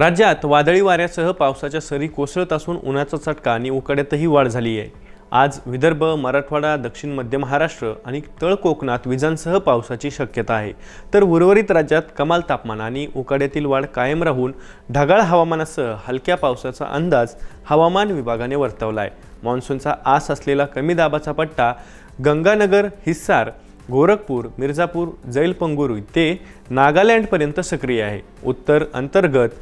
राज्यात वादळी वाऱ्यासह पावसाच्या सरी कोसळत असून उन्हाचा चटका आणि उकाड्यातही वाढ झाली आहे आज विदर्भ मराठवाडा दक्षिण मध्य महाराष्ट्र आणि तळ कोकणात विजांसह पावसाची शक्यता आहे तर उर्वरित राज्यात कमाल तापमान आणि उकाड्यातील वाढ कायम राहून ढगाळ हवामानासह हलक्या पावसाचा अंदाज हवामान विभागाने वर्तवला आहे मान्सूनचा आस असलेला कमी दाबाचा पट्टा गंगानगर हिस्सार गोरखपूर मिर्झापूर जैलपंगुरू ते नागालँडपर्यंत सक्रिय आहे उत्तर अंतर्गत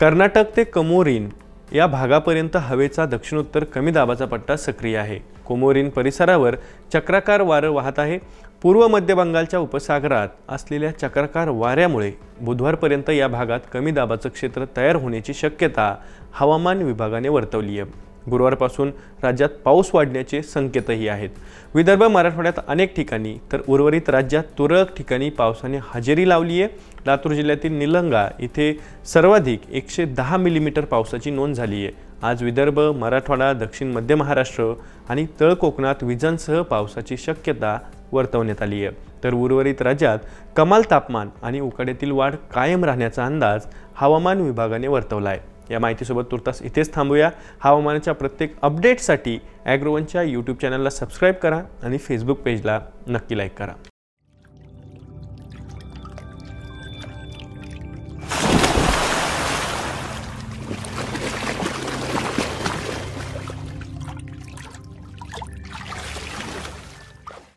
कर्नाटक ते कमोरीन या भागापर्यंत हवेचा दक्षिणोत्तर कमी दाबाचा पट्टा सक्रिय आहे कोमोरीन परिसरावर चक्राकार वारं वाहत आहे पूर्व मध्य बंगालच्या उपसागरात असलेल्या चक्राकार वाऱ्यामुळे बुधवारपर्यंत या भागात कमी दाबाचं क्षेत्र तयार होण्याची शक्यता हवामान विभागाने वर्तवली आहे गुरुवारपासून राज्यात पाऊस वाढण्याचे संकेतही आहेत विदर्भ मराठवाड्यात अनेक ठिकाणी तर उर्वरित राज्यात तुरळक ठिकाणी पावसाने हजेरी लावली आहे लातूर जिल्ह्यातील निलंगा इथे सर्वाधिक एकशे दहा मिलीमीटर पावसाची नोंद झाली आहे आज विदर्भ मराठवाडा दक्षिण मध्य महाराष्ट्र आणि तळ कोकणात विजांसह पावसाची शक्यता वर्तवण्यात आली आहे तर उर्वरित राज्यात कमाल तापमान आणि उकाड्यातील वाढ कायम राहण्याचा अंदाज हवामान विभागाने वर्तवला आहे या माहितीसोबत तुर्तास इथेच थांबूया हवामानाच्या प्रत्येक अपडेटसाठी ॲग्रोवनच्या यूट्यूब चॅनलला सबस्क्राईब करा आणि फेसबुक पेजला नक्की लाईक करा